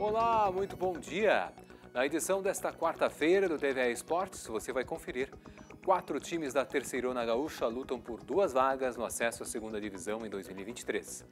Olá, muito bom dia! Na edição desta quarta-feira do TVA Esportes, você vai conferir. Quatro times da Terceirona Gaúcha lutam por duas vagas no acesso à segunda divisão em 2023.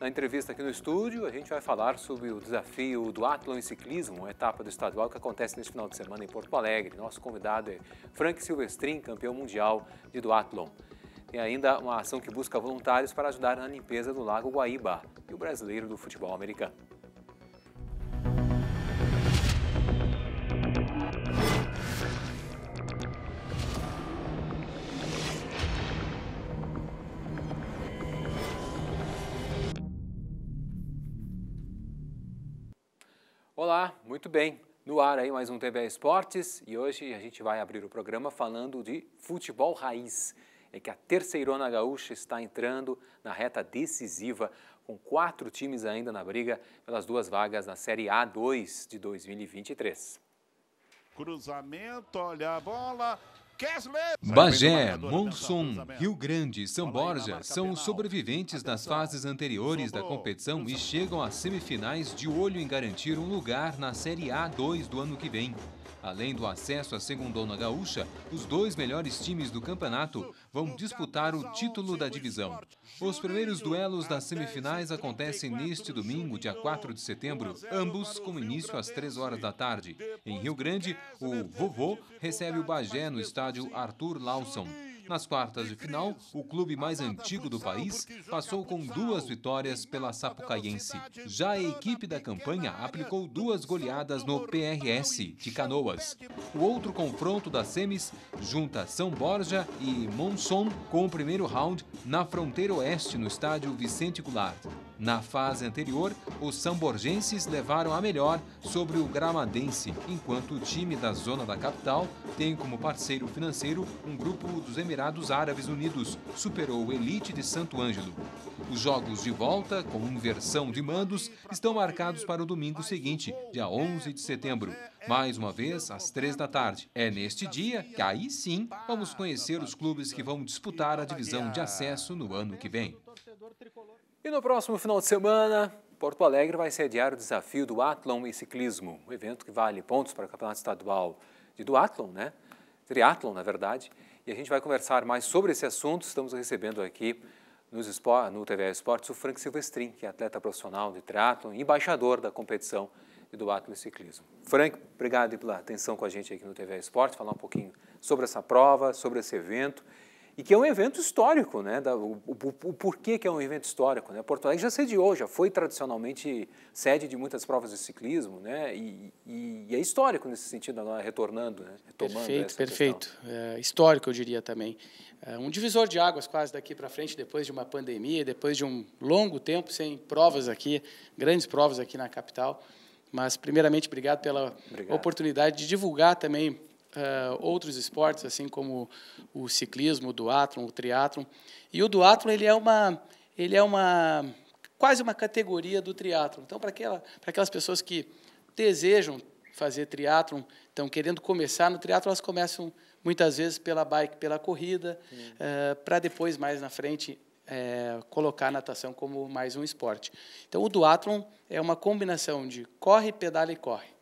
Na entrevista aqui no estúdio, a gente vai falar sobre o desafio do Atlon em Ciclismo, uma etapa do estadual que acontece neste final de semana em Porto Alegre. Nosso convidado é Frank Silvestrin, campeão mundial de duatlon. Tem ainda uma ação que busca voluntários para ajudar na limpeza do Lago Guaíba e o brasileiro do futebol americano. Olá, muito bem. No ar aí mais um TV Esportes e hoje a gente vai abrir o programa falando de futebol raiz. É que a terceirona gaúcha está entrando na reta decisiva com quatro times ainda na briga pelas duas vagas na Série A2 de 2023. Cruzamento, olha a bola, Bagé, Monson, Rio Grande e São Borja são os sobreviventes das fases anteriores da competição e chegam às semifinais de olho em garantir um lugar na Série A2 do ano que vem. Além do acesso à Segundona Gaúcha, os dois melhores times do campeonato vão disputar o título da divisão. Os primeiros duelos das semifinais acontecem neste domingo, dia 4 de setembro, ambos com início às 3 horas da tarde. Em Rio Grande, o Vovô recebe o Bagé no estádio Arthur Lawson. Nas quartas de final, o clube mais antigo do país passou com duas vitórias pela Sapucaiense. Já a equipe da campanha aplicou duas goleadas no PRS de Canoas. O outro confronto das semis junta São Borja e Monson com o primeiro round na fronteira oeste no estádio Vicente Goulart. Na fase anterior, os samborgenses levaram a melhor sobre o gramadense, enquanto o time da zona da capital tem como parceiro financeiro um grupo dos Emirados Árabes Unidos, superou o Elite de Santo Ângelo. Os jogos de volta, com inversão de mandos, estão marcados para o domingo seguinte, dia 11 de setembro. Mais uma vez, às três da tarde. É neste dia que aí sim vamos conhecer os clubes que vão disputar a divisão de acesso no ano que vem. E no próximo final de semana, Porto Alegre vai sediar o desafio do Atlon e Ciclismo, um evento que vale pontos para o Campeonato Estadual de Duatlon, né? Triatlon, na verdade. E a gente vai conversar mais sobre esse assunto. Estamos recebendo aqui nos no TV Esportes o Frank Silvestrin, que é atleta profissional de triatlon e embaixador da competição de Duatlon e Ciclismo. Frank, obrigado pela atenção com a gente aqui no TV Esportes, falar um pouquinho sobre essa prova, sobre esse evento e que é um evento histórico, né? o, o, o, porquê que é um evento histórico, né? Porto Alegre já sediou, já foi tradicionalmente sede de muitas provas de ciclismo, né? E, e, e é histórico nesse sentido, agora né, retornando, né? retomando Perfeito, perfeito. É, histórico, eu diria também. É um divisor de águas quase daqui para frente, depois de uma pandemia, depois de um longo tempo sem provas aqui, grandes provas aqui na capital. Mas, primeiramente, obrigado pela obrigado. oportunidade de divulgar também uh, outros esportes, assim como o ciclismo, o duatlon, o triatlon. E o duatlon ele é uma, ele é uma quase uma categoria do triatlon. Então, para aquela, para aquelas pessoas que desejam fazer triatlon, estão querendo começar no triatlon, elas começam muitas vezes pela bike, pela corrida, uhum. uh, eh, para depois, mais na frente, é, colocar a natação como mais um esporte. Então, o duatlon é uma combinação de corre, pedala e corre.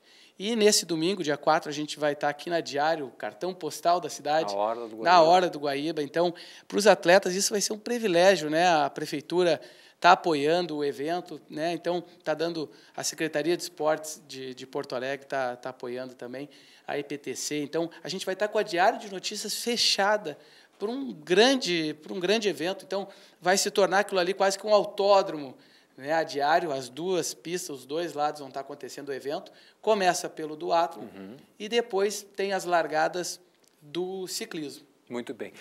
E nesse domingo, dia 4, a gente vai estar aqui na Diário, cartão postal da cidade, na Hora do Guaíba. Na hora do Guaíba. Então, para os atletas, isso vai ser um privilégio, né? A prefeitura está apoiando o evento, né? Então, está dando. A Secretaria de Esportes de, de Porto Alegre está tá apoiando também, a EPTC. Então, a gente vai estar com a Diário de Notícias fechada para um grande, para um grande evento. Então, vai se tornar aquilo ali quase que um autódromo né, a diário, as duas pistas, os dois lados vão estar acontecendo o evento. Começa pelo do átomo uhum. e depois tem as largadas do ciclismo. Muito bem.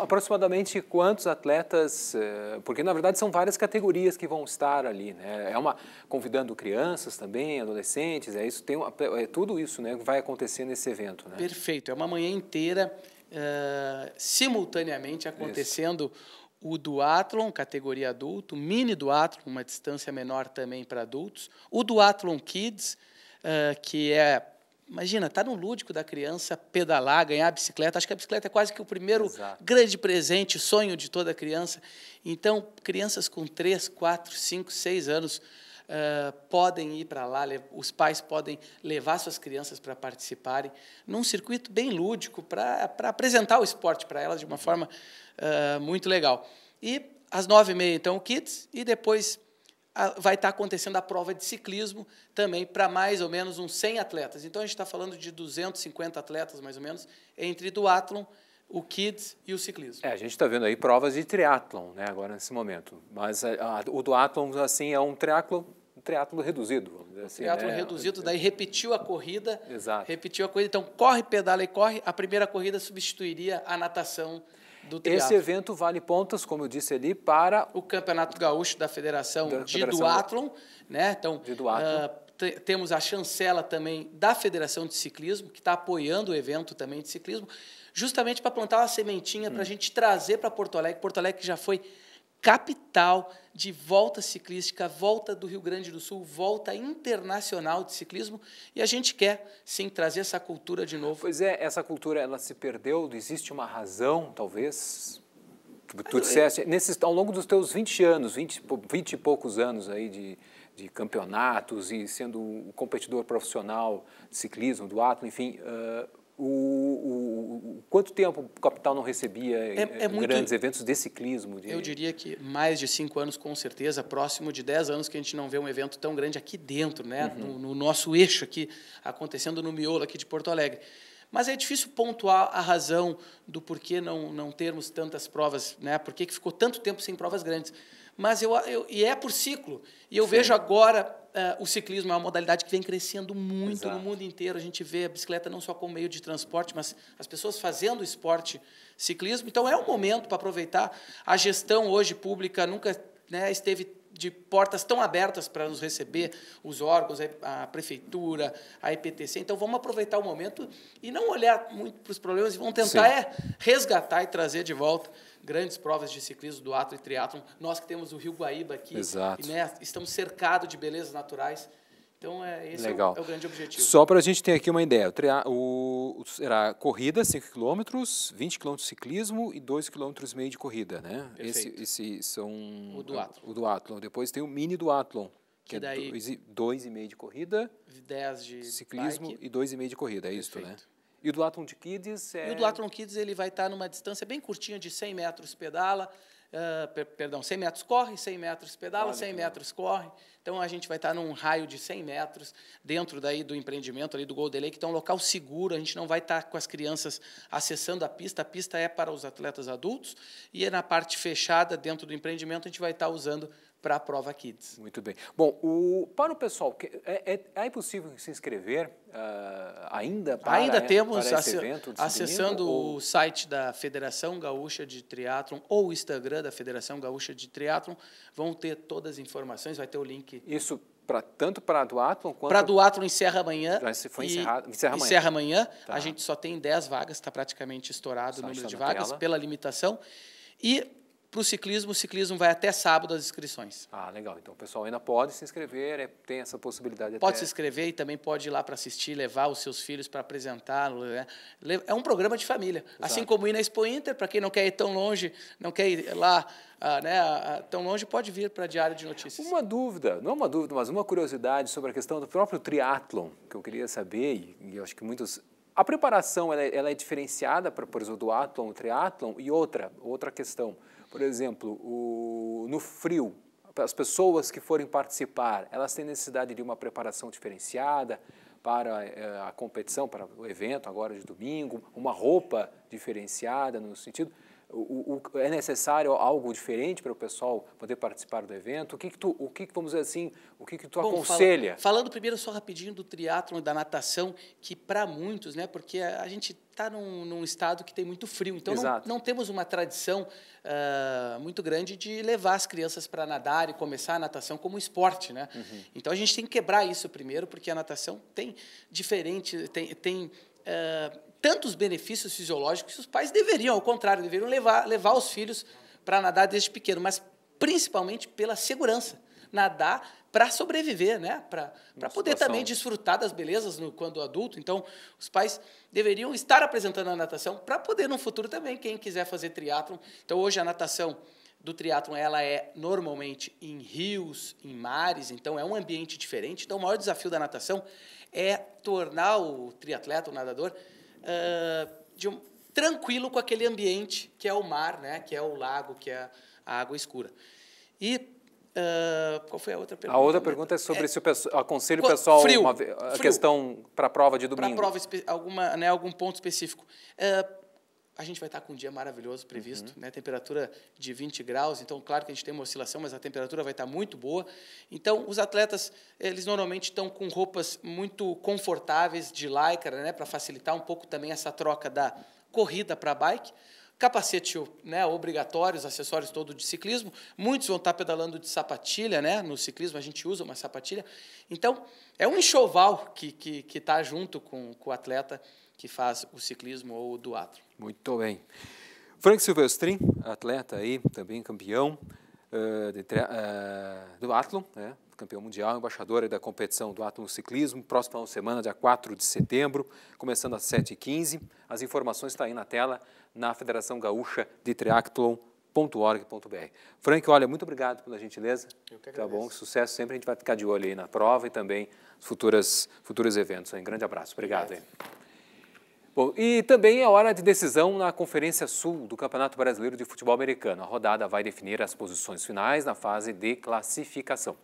Aproximadamente quantos atletas, eh, porque na verdade são várias categorias que vão estar ali, né? É uma convidando crianças também, adolescentes, é isso, tem é tudo isso, né, vai acontecer nesse evento, né? Perfeito. É uma manhã inteira uh, simultaneamente acontecendo isso o duatlon, categoria adulto, mini duatlon, uma distância menor também para adultos, o duatlon kids, uh, que é Imagina, tá no lúdico da criança pedalar, ganhar a bicicleta. Acho que a bicicleta é quase que o primeiro Exato. grande presente, sonho de toda criança. Então, crianças com 3, 4, 5, 6 anos uh, podem ir para lá, os pais podem levar suas crianças para participarem, num circuito bem lúdico, para apresentar o esporte para elas de uma forma uh, muito legal. E às nove e meia, então, o Kids, e depois ah, vai estar tá acontecendo a prova de ciclismo também para mais ou menos uns 100 atletas. Então, a gente está falando de 250 atletas, mais ou menos, entre duatlon, o kids e o ciclismo. É, a gente está vendo aí provas de triatlon né, agora nesse momento. Mas a, eh, a, o duatlon, assim, é um triatlon triatlo reduzido, vamos dizer assim. Triatlo né? reduzido, daí repetiu a corrida. Exato. Repetiu a corrida. Então, corre, pedala e corre. A primeira corrida substituiria a natação do triatlo. Esse evento vale pontas, como eu disse ali, para... O Campeonato Gaúcho da Federação, da Federação de Duatlon. Né? Então, de Duatlon. Uh, temos a chancela também da Federação de Ciclismo, que está apoiando o evento também de ciclismo, justamente para plantar uma sementinha hum. para a gente trazer para Porto Alegre. Porto Alegre já foi capital de volta ciclística, volta do Rio Grande do Sul, volta internacional de ciclismo, e a gente quer sim trazer essa cultura de novo. Pois é, essa cultura ela se perdeu, existe uma razão, talvez? Tu, tu disseste, nesses, ao longo dos teus 20 anos, 20, 20 e poucos anos aí de, de campeonatos e sendo um competidor profissional de ciclismo, do ato, enfim, uh, o, o, quanto tempo o capital não recebia é, eh, é grandes muito, eventos de ciclismo? De... Eu diria que mais de cinco anos, com certeza, próximo de dez anos que a gente não vê um evento tão grande aqui dentro, né? Uhum. No, no, nosso eixo aqui, acontecendo no miolo aqui de Porto Alegre. Mas é difícil pontuar a razão do porquê não, não termos tantas provas, né? por que ficou tanto tempo sem provas grandes. Mas eu, eu e é por ciclo. E eu Sim. vejo agora uh, o ciclismo é uma modalidade que vem crescendo muito Exato. no mundo inteiro. A gente vê a bicicleta não só como meio de transporte, mas as pessoas fazendo esporte, ciclismo. Então é um momento para aproveitar. A gestão hoje pública nunca né, esteve de portas tão abertas para nos receber os órgãos, a prefeitura, a IPTC. Então vamos aproveitar o momento e não olhar muito para os problemas e vamos tentar é resgatar e trazer de volta grandes provas de ciclismo do ato e triatlon. Nós que temos o Rio Guaíba aqui, e, né, estamos cercados de belezas naturais. Então, é, esse Legal. É, o, é o grande objetivo. Só para a gente ter aqui uma ideia, o, será corrida 5 km, 20 km de ciclismo e 2,5 km de corrida, né? Esse, esse são... O duatlon. O duatlon. Depois tem o mini duatlon, que, que é daí, é 2,5 de corrida, 10 de ciclismo bike. e 2,5 de corrida, é isso, né? E o Duathlon de Kids é... E o Duathlon Kids ele vai estar tá numa distância bem curtinha de 100 metros pedala, uh, per, perdão, 100 metros corre, 100 metros pedala, Olha, 100 metros corre, então, a gente vai estar num raio de 100 metros dentro daí do empreendimento, ali do Golden Lake, que é um local seguro, a gente não vai estar com as crianças acessando a pista, a pista é para os atletas adultos, e é na parte fechada, dentro do empreendimento, a gente vai estar usando para a prova Kids. Muito bem. Bom, o, para o pessoal, é, é, é se inscrever uh, ainda para, ainda temos para esse evento? Acessando domingo, ou... o site da Federação Gaúcha de Triatlon ou o Instagram da Federação Gaúcha de Triatlon, vão ter todas as informações, vai ter o link. Isso para tanto para a Duatlon quanto... Para a Duatlon encerra amanhã. Já se foi encerrado, encerra amanhã. Encerra amanhã. Tá. A gente só tem 10 vagas, está praticamente estourado o número de vagas tela. pela limitação. E para o ciclismo, o ciclismo vai até sábado as inscrições. Ah, legal. Então o pessoal ainda pode se inscrever, é, tem essa possibilidade. Pode até... se inscrever e também pode ir lá para assistir, levar os seus filhos para apresentá Né? É um programa de família. Exato. Assim como ir na Expo Inter, para quem não quer ir tão longe, não quer ir lá ah, né, ah, ah, tão longe, pode vir para a Diário de Notícias. Uma dúvida, não é uma dúvida, mas uma curiosidade sobre a questão do próprio triatlon, que eu queria saber, e eu acho que muitos... A preparação, ela, é, ela é diferenciada para, por exemplo, do atlon, o triatlon, e outra, outra questão... Por exemplo, o, no frio, as pessoas que forem participar, elas têm necessidade de uma preparação diferenciada para eh, a competição, para o evento agora de domingo, uma roupa diferenciada no sentido o, o, é necessário algo diferente para o pessoal poder participar do evento? O que, que tu, o que, vamos dizer assim, o que, que tu Bom, aconselha? Fala, falando primeiro só rapidinho do triatlo da natação, que para muitos, né, porque a gente está num, num, estado que tem muito frio, então não, não, temos uma tradição uh, muito grande de levar as crianças para nadar e começar a natação como esporte, né? Uhum. Então a gente tem que quebrar isso primeiro, porque a natação tem diferente, tem, tem uh, tantos benefícios fisiológicos que os pais deveriam, ao contrário, deveriam levar, levar os filhos para nadar desde pequeno, mas principalmente pela segurança. Nadar para sobreviver, né? Para poder também desfrutar das belezas no, quando adulto. Então, os pais deveriam estar apresentando a natação para poder no futuro também quem quiser fazer triatlon. Então, hoje a natação do triatlon ela é normalmente em rios, em mares, então é um ambiente diferente. Então, o maior desafio da natação é tornar o triatleta, o nadador, uh, um, tranquilo com aquele ambiente que é o mar, né? Que é o lago, que é a água escura. E ah, qual foi a outra pergunta? A outra pergunta é sobre é, se o aconselho o pessoal frio, uma, a frio, questão para a prova de domingo. Para alguma, né, algum ponto específico. Uh, a gente vai estar tá com um dia maravilhoso previsto, uhum. né? Temperatura de 20 graus, então claro que a gente tem uma oscilação, mas a temperatura vai estar tá muito boa. Então os atletas, eles normalmente estão com roupas muito confortáveis de lycra, né, para facilitar um pouco também essa troca da corrida para bike capacete né, obrigatório, os acessórios todos de ciclismo. Muitos vão estar pedalando de sapatilha, né? No ciclismo a gente usa uma sapatilha. Então, é um enxoval que está que, que tá junto com, com o atleta que faz o ciclismo ou do atro. Muito bem. Frank Silvestrin, atleta aí, também campeão uh, de, uh, eh, do Atlon, né? campeão mundial, embaixadora da competição do Átomo Ciclismo, próxima semana, dia 4 de setembro, começando às 7h15. As informações estão tá aí na tela, na Federação Gaúcha de Triathlon .org.br. Frank, olha, muito obrigado pela gentileza. Eu que Tá bom, sucesso sempre. A gente vai ficar de olho aí na prova e também futuras futuros eventos. Um grande abraço. Obrigado. obrigado. Bom, e também é hora de decisão na Conferência Sul do Campeonato Brasileiro de Futebol Americano. A rodada vai definir as posições finais na fase de classificação.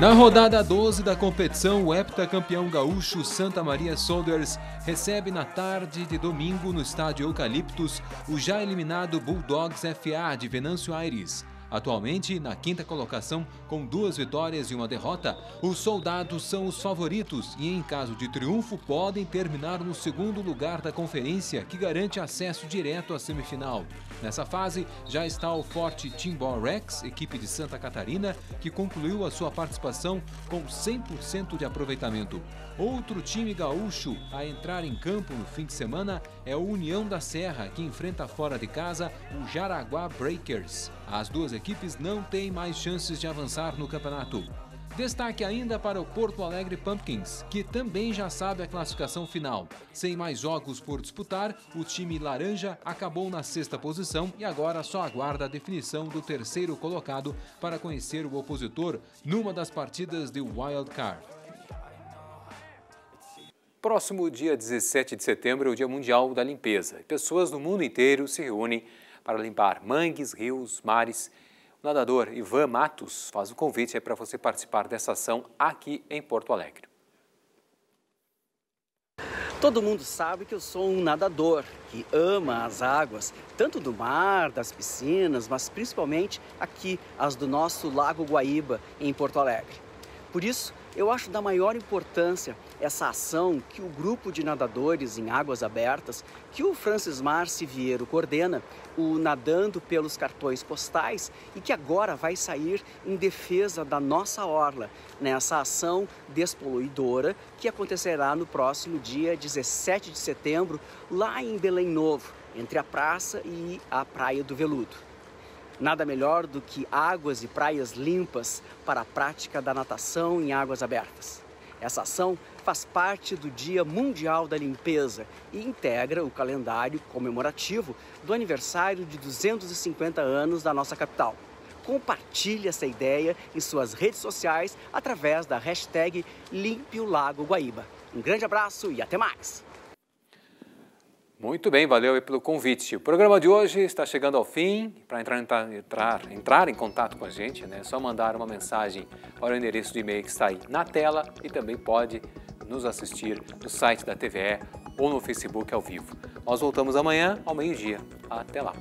Na rodada 12 da competição, o heptacampeão gaúcho Santa Maria Soldiers recebe na tarde de domingo no estádio Eucaliptus o já eliminado Bulldogs FA de Venâncio Aires. Atualmente, na quinta colocação, com duas vitórias e uma derrota, os soldados são os favoritos e, em caso de triunfo, podem terminar no segundo lugar da conferência, que garante acesso direto à semifinal. Nessa fase, já está o forte Timbó Rex, equipe de Santa Catarina, que concluiu a sua participação com 100% de aproveitamento. Outro time gaúcho a entrar em campo no fim de semana é o União da Serra, que enfrenta fora de casa o Jaraguá Breakers. As duas equipes não têm mais chances de avançar no campeonato. Destaque ainda para o Porto Alegre Pumpkins, que também já sabe a classificação final. Sem mais jogos por disputar, o time laranja acabou na sexta posição e agora só aguarda a definição do terceiro colocado para conhecer o opositor numa das partidas de Wild Card. Próximo dia 17 de setembro é o Dia Mundial da Limpeza. Pessoas do mundo inteiro se reúnem para limpar mangues, rios, mares. O nadador Ivan Matos faz o convite para você participar dessa ação aqui em Porto Alegre. Todo mundo sabe que eu sou um nadador que ama as águas, tanto do mar, das piscinas, mas principalmente aqui as do nosso Lago Guaíba, em Porto Alegre. Por isso, eu acho da maior importância essa ação que o grupo de nadadores em águas abertas, que o Francis Marci Vieiro coordena, o Nadando pelos Cartões Postais, e que agora vai sair em defesa da nossa orla, nessa ação despoluidora que acontecerá no próximo dia 17 de setembro, lá em Belém Novo, entre a praça e a Praia do Veludo. Nada melhor do que águas e praias limpas para a prática da natação em águas abertas. Essa ação faz parte do Dia Mundial da Limpeza e integra o calendário comemorativo do aniversário de 250 anos da nossa capital. Compartilhe essa ideia em suas redes sociais através da hashtag Limpe o Lago Guaíba. Um grande abraço e até mais! Muito bem, valeu aí pelo convite. O programa de hoje está chegando ao fim. Para entrar, entrar, entrar em contato com a gente, né, é só mandar uma mensagem para o endereço de e-mail que está aí na tela e também pode nos assistir no site da TVE ou no Facebook ao vivo. Nós voltamos amanhã ao meio-dia. Até lá.